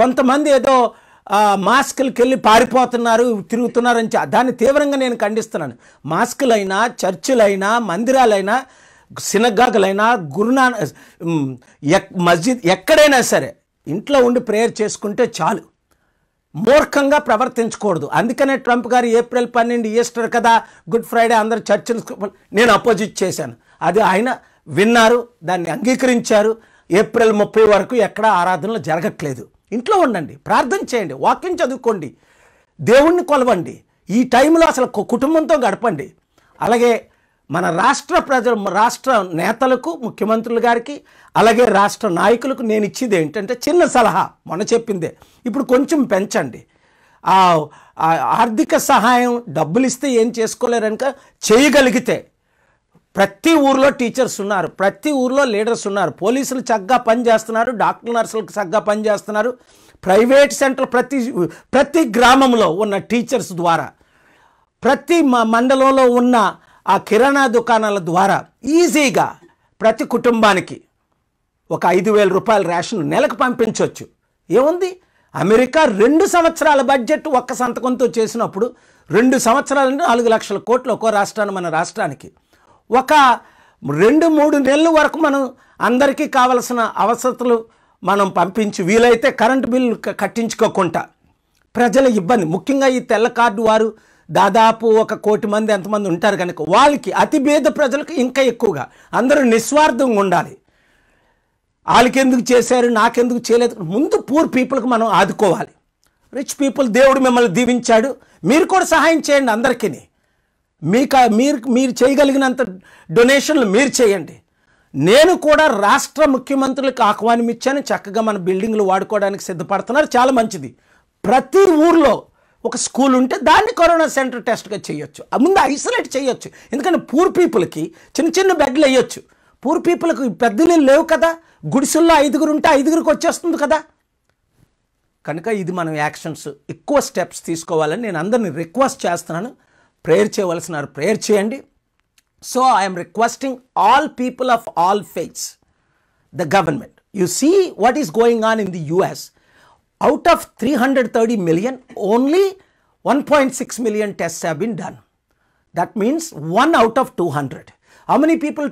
కొంతమంది ఏదో మాస్కులకి వెళ్ళి పారిపోతున్నారు తిరుగుతున్నారని దాన్ని తీవ్రంగా నేను ఖండిస్తున్నాను మాస్కులైనా చర్చిలైనా మందిరాలైనా సినగాకులైనా గురునా మస్జిద్ ఎక్కడైనా సరే ఇంట్లో ఉండి ప్రేయర్ చేసుకుంటే చాలు మూర్ఖంగా ప్రవర్తించకూడదు అందుకనే ట్రంప్ గారు ఏప్రిల్ పన్నెండు ఈస్టర్ కదా గుడ్ ఫ్రైడే అందరు చర్చలు నేను అపోజిట్ చేశాను అది ఆయన విన్నారు దాన్ని అంగీకరించారు ఏప్రిల్ ముప్పై వరకు ఎక్కడా ఆరాధనలు జరగట్లేదు ఇంట్లో ఉండండి ప్రార్థన చేయండి వాక్యం చదువుకోండి దేవుణ్ణి కొలవండి ఈ టైంలో అసలు కుటుంబంతో గడపండి అలాగే మన రాష్ట్ర ప్రజలు రాష్ట్ర నేతలకు ముఖ్యమంత్రుల గారికి అలాగే రాష్ట్ర నాయకులకు నేను ఇచ్చింది ఏంటంటే చిన్న సలహా మొన్న చెప్పిందే ఇప్పుడు కొంచెం పెంచండి ఆర్థిక సహాయం డబ్బులు ఇస్తే ఏం చేసుకోలేరనుక చేయగలిగితే ప్రతి ఊర్లో టీచర్స్ ఉన్నారు ప్రతి ఊర్లో లీడర్స్ ఉన్నారు పోలీసులు చక్కగా పనిచేస్తున్నారు డాక్టర్ నర్సులకు చక్కగా పనిచేస్తున్నారు ప్రైవేట్ సెంటర్ ప్రతి ప్రతి గ్రామంలో ఉన్న టీచర్స్ ద్వారా ప్రతి మండలంలో ఉన్న ఆ కిరాణా దుకాణాల ద్వారా ఈజీగా ప్రతి కుటుంబానికి ఒక ఐదు వేల రూపాయల రేషన్ నెలకు పంపించవచ్చు ఏముంది అమెరికా రెండు సంవత్సరాల బడ్జెట్ ఒక్క సంతకంతో చేసినప్పుడు రెండు సంవత్సరాలు నాలుగు లక్షల కోట్లు ఒక్కో రాష్ట్రాన్ని మన రాష్ట్రానికి ఒక రెండు మూడు నెలల వరకు మనం అందరికీ కావలసిన అవసరతలు మనం పంపించి వీలైతే కరెంటు బిల్లు కట్టించుకోకుండా ప్రజల ఇబ్బంది ముఖ్యంగా ఈ తెల్ల కార్డు వారు దాదాపు ఒక కోటి మంది ఎంతమంది ఉంటారు కనుక వాళ్ళకి అతి భేద ప్రజలకు ఇంకా ఎక్కువగా అందరూ నిస్వార్థంగా ఉండాలి వాళ్ళకెందుకు చేశారు నాకెందుకు చేయలేదు ముందు పూర్ పీపుల్కి మనం ఆదుకోవాలి రిచ్ పీపుల్ దేవుడు మిమ్మల్ని దీవించాడు మీరు కూడా సహాయం చేయండి అందరికీ మీకు మీరు మీరు చేయగలిగినంత డొనేషన్లు మీరు చేయండి నేను కూడా రాష్ట్ర ముఖ్యమంత్రులకు ఆహ్వానం ఇచ్చాను చక్కగా మన బిల్డింగ్లు వాడుకోవడానికి సిద్ధపడుతున్నారు చాలా మంచిది ప్రతి ఊర్లో ఒక స్కూల్ ఉంటే దాన్ని కరోనా సెంటర్ టెస్ట్గా చేయొచ్చు ముందు ఐసోలేట్ చేయొచ్చు ఎందుకంటే పూర్ పీపుల్కి చిన్న చిన్న బెడ్లు వేయొచ్చు పూర్ పీపుల్కి పెద్దలు లేవు కదా గుడిసెల్లో ఐదుగురు ఉంటే ఐదుగురికి వచ్చేస్తుంది కదా కనుక ఇది మనం యాక్షన్స్ ఎక్కువ స్టెప్స్ తీసుకోవాలని నేను అందరినీ రిక్వెస్ట్ చేస్తున్నాను ప్రేయర్ చేయవలసినారు ప్రేయర్ చేయండి so I'm requesting all people of all faiths the government you see what is going on in the US out of three hundred thirty million only one point six million test have been done that means one out of two hundred how many people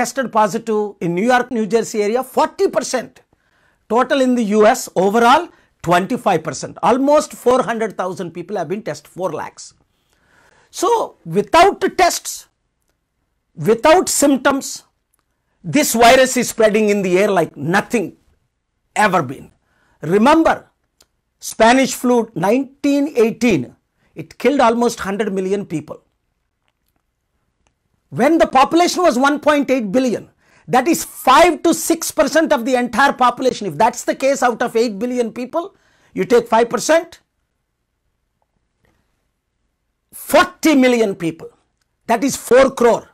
tested positive in New York New Jersey area forty percent total in the US overall 25%. Almost 400,000 people have been tested, 4 lakhs. So, without tests, without symptoms, this virus is spreading in the air like nothing ever been. Remember, Spanish flu 1918, it killed almost 100 million people. When the population was 1.8 billion, that is 5 to 6% of the entire population. If that's the case out of 8 billion people, you take 5%, 40 million people, that is 4 crore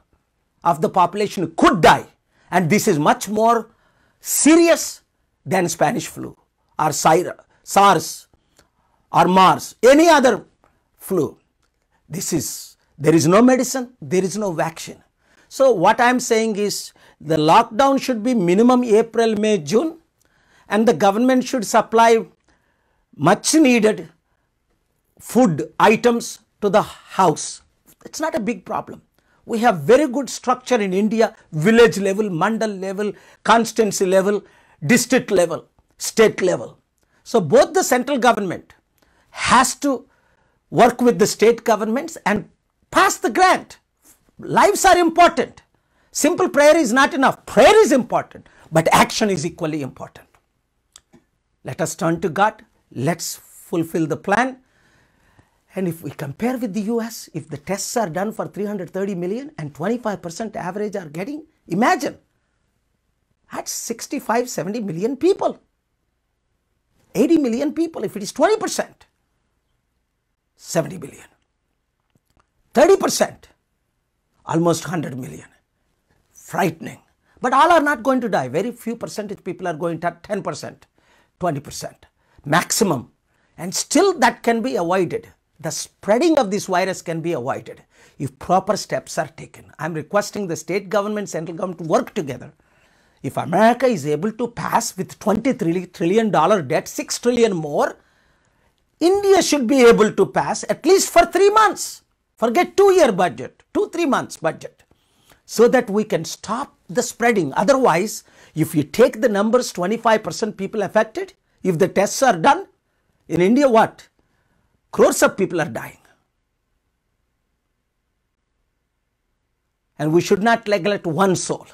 of the population could die. And this is much more serious than Spanish flu or SARS or MARS, any other flu. This is, there is no medicine, there is no vaccine. So what I am saying is the lockdown should be minimum April, May, June and the government should supply much needed food items to the house. It's not a big problem. We have very good structure in India, village level, mandal level, constancy level, district level, state level. So both the central government has to work with the state governments and pass the grant. Lives are important. Simple prayer is not enough. Prayer is important, but action is equally important. Let us turn to God. Let's fulfill the plan. And if we compare with the US, if the tests are done for 330 million and 25% average are getting, imagine that's 65, 70 million people. 80 million people, if it is 20%, 70 million. 30%, almost 100 million. Frightening. But all are not going to die. Very few percentage people are going to 10%, 20%, maximum. And still that can be avoided the spreading of this virus can be avoided if proper steps are taken. I am requesting the state government, central government to work together. If America is able to pass with 23 trillion debt, $6 trillion more, India should be able to pass at least for three months. Forget two-year budget, two, three months budget, so that we can stop the spreading. Otherwise, if you take the numbers, 25% people affected, if the tests are done, in India what? crores of people are dying. And we should not neglect one soul.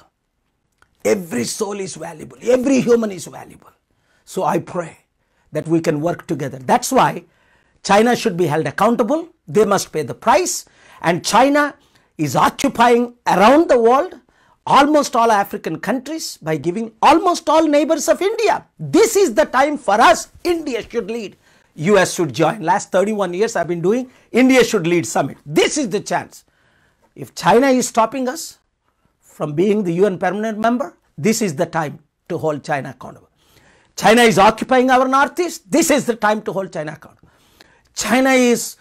Every soul is valuable, every human is valuable. So I pray that we can work together. That's why China should be held accountable. They must pay the price. And China is occupying around the world almost all African countries by giving almost all neighbors of India. This is the time for us. India should lead. US should join. Last 31 years I've been doing India should lead summit. This is the chance. If China is stopping us from being the UN permanent member, this is the time to hold China accountable. China is occupying our northeast. This is the time to hold China accountable. China is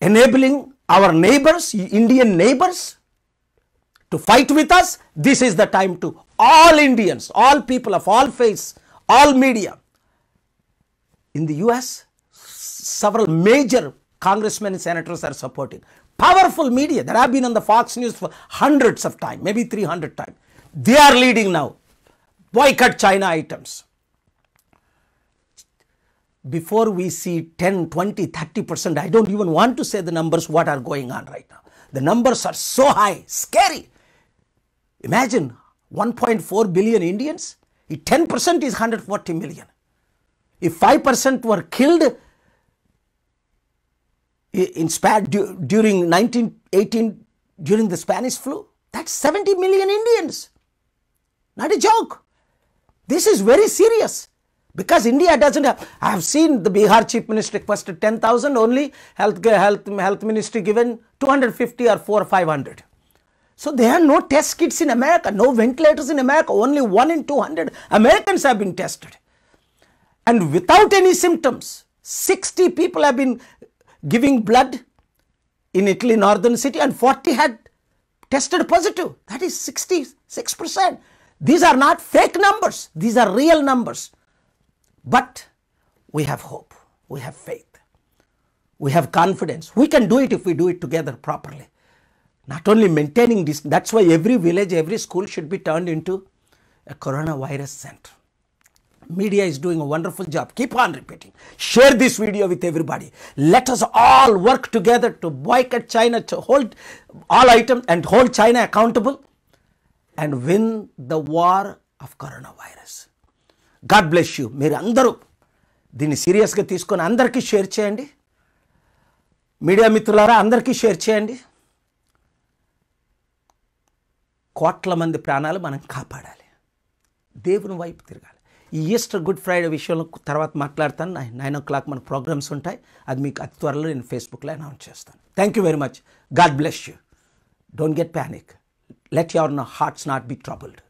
enabling our neighbors, Indian neighbors, to fight with us. This is the time to all Indians, all people of all faiths, all media, in the US, several major congressmen and senators are supporting. Powerful media that have been on the Fox News for hundreds of times, maybe 300 times. They are leading now. Boycott China items. Before we see 10, 20, 30 percent, I don't even want to say the numbers what are going on right now. The numbers are so high, scary. Imagine 1.4 billion Indians, 10% is 140 million. If 5% were killed in Spain during 1918, during the Spanish flu, that's 70 million Indians. Not a joke. This is very serious because India doesn't have. I have seen the Bihar chief minister requested 10,000 only, health, health, health ministry given 250 or 4 or 500. So there are no test kits in America, no ventilators in America, only 1 in 200 Americans have been tested and without any symptoms. 60 people have been giving blood in Italy, northern city, and 40 had tested positive. That is 66%. These are not fake numbers, these are real numbers. But we have hope, we have faith, we have confidence. We can do it if we do it together properly. Not only maintaining this, that's why every village, every school should be turned into a coronavirus center. Media is doing a wonderful job. Keep on repeating. Share this video with everybody. Let us all work together to boycott China, to hold all items and hold China accountable and win the war of coronavirus. God bless you. మీరు అందరూ దీన్ని సీరియస్గా తీసుకొని అందరికీ share చేయండి media మిత్రులారా అందరికీ share చేయండి కోట్ల మంది ప్రాణాలు మనం కాపాడాలి దేవుని వైపు తిరగాలి ఈ ఈస్టర్ గుడ్ ఫ్రైడే విషయంలో తర్వాత మాట్లాడతాను నైన్ ఓ క్లాక్ మన ప్రోగ్రామ్స్ ఉంటాయి అది మీకు అతి త్వరలో నేను ఫేస్బుక్లో అనౌన్స్ చేస్తాను thank you very much God bless you don't get panic let your hearts not be troubled